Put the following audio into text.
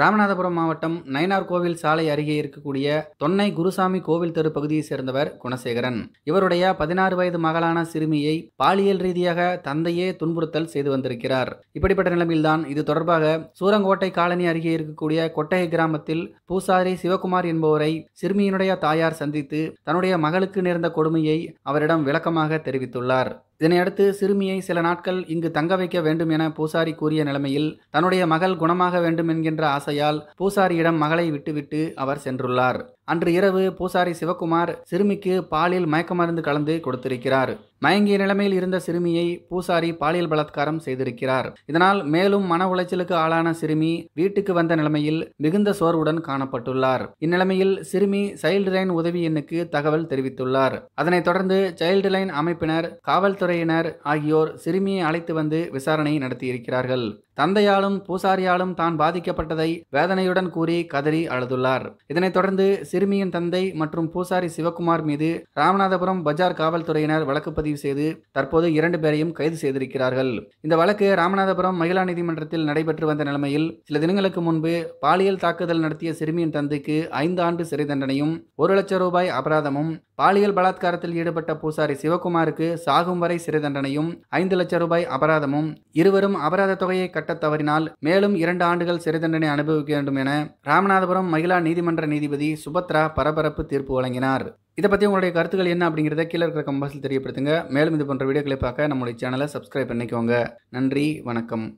ராமநாதபுரம் மாவட்டம் நயனார் கோவில் சாலை அருகே இருக்கக்கூடிய தொன்னை குருசாமி கோவில் தெரு பகுதியை சேர்ந்தவர் குணசேகரன் இவருடைய பதினாறு வயது மகளான சிறுமியை பாலியல் ரீதியாக தந்தையே துன்புறுத்தல் செய்து வந்திருக்கிறார் இப்படிப்பட்ட நிலையில்தான் இது தொடர்பாக சூரங்கோட்டை காலனி அருகே இருக்கக்கூடிய கொட்டகை கிராமத்தில் பூசாரி சிவகுமார் என்பவரை சிறுமியினுடைய தாயார் சந்தித்து தன்னுடைய மகளுக்கு நேர்ந்த கொடுமையை அவரிடம் விளக்கமாக தெரிவித்துள்ளார் இதனையடுத்து சிறுமியை சில நாட்கள் இங்கு தங்க வைக்க வேண்டும் என பூசாரி கூறிய நிலைமையில் தன்னுடைய மகள் குணமாக வேண்டும் என்கின்ற ஆசையால் பூசாரியிடம் மகளை விட்டுவிட்டு அவர் சென்றுள்ளார் அன்று இரவு பூசாரி சிவகுமார் சிறுமிக்கு பாலில் மயக்க மருந்து கலந்து கொடுத்திருக்கிறார் மயங்கிய நிலைமையில் இருந்த சிறுமியை பூசாரி பாலியல் பலாத்காரம் செய்திருக்கிறார் இதனால் மேலும் மன உளைச்சலுக்கு ஆளான சிறுமி வீட்டுக்கு வந்த நிலைமையில் மிகுந்த சோர்வுடன் காணப்பட்டுள்ளார் இந்நிலைமையில் சிறுமி சைல்டு லைன் உதவி எண்ணுக்கு தகவல் தெரிவித்துள்ளார் அதனைத் தொடர்ந்து சைல்டு லைன் அமைப்பினர் காவல்துறையினர் ஆகியோர் சிறுமியை அழைத்து வந்து விசாரணை நடத்தியிருக்கிறார்கள் தந்தையாலும் பூசாரியாலும் தான் பாதிக்கப்பட்டதை வேதனையுடன் கூறி கதறி அழுதுள்ளார் இதனைத் தொடர்ந்து சிறுமியின் தந்தை மற்றும் பூசாரி சிவகுமார் மீது ராமநாதபுரம் பஜார் காவல்துறையினர் வழக்கு பதிவு செய்து தற்போது இரண்டு பேரையும் கைது செய்திருக்கிறார்கள் இந்த வழக்கு ராமநாதபுரம் மகிழா நீதிமன்றத்தில் நடைபெற்று வந்த நிலைமையில் சில தினங்களுக்கு முன்பு பாலியல் தாக்குதல் நடத்திய சிறுமியின் தந்தைக்கு ஐந்து ஆண்டு சிறை தண்டனையும் ஒரு லட்சம் ரூபாய் அபராதமும் பாலியல் பலாத்காரத்தில் ஈடுபட்ட பூசாரி சிவகுமாருக்கு சாகும் வரை சிறை தண்டனையும் ஐந்து லட்சம் ரூபாய் அபராதமும் இருவரும் அபராத தொகையை கட்ட தவறினால் மேலும் இரண்டு ஆண்டுகள் சிறை தண்டனை அனுபவிக்க வேண்டும் என ராமநாதபுரம் மகிழா நீதிமன்ற நீதிபதி சுபத் மல்கோத்ரா பரபரப்பு தீர்ப்பு வழங்கினார் இதை பற்றி உங்களுடைய கருத்துக்கள் என்ன அப்படிங்கிறத கீழே இருக்கிற கம்பாஸில் தெரியப்படுத்துங்க மேலும் இது போன்ற வீடியோக்களை பார்க்க நம்மளுடைய சேனலை சப்ஸ்கிரைப் பண்ணிக்கோங்க நன்றி வணக்கம்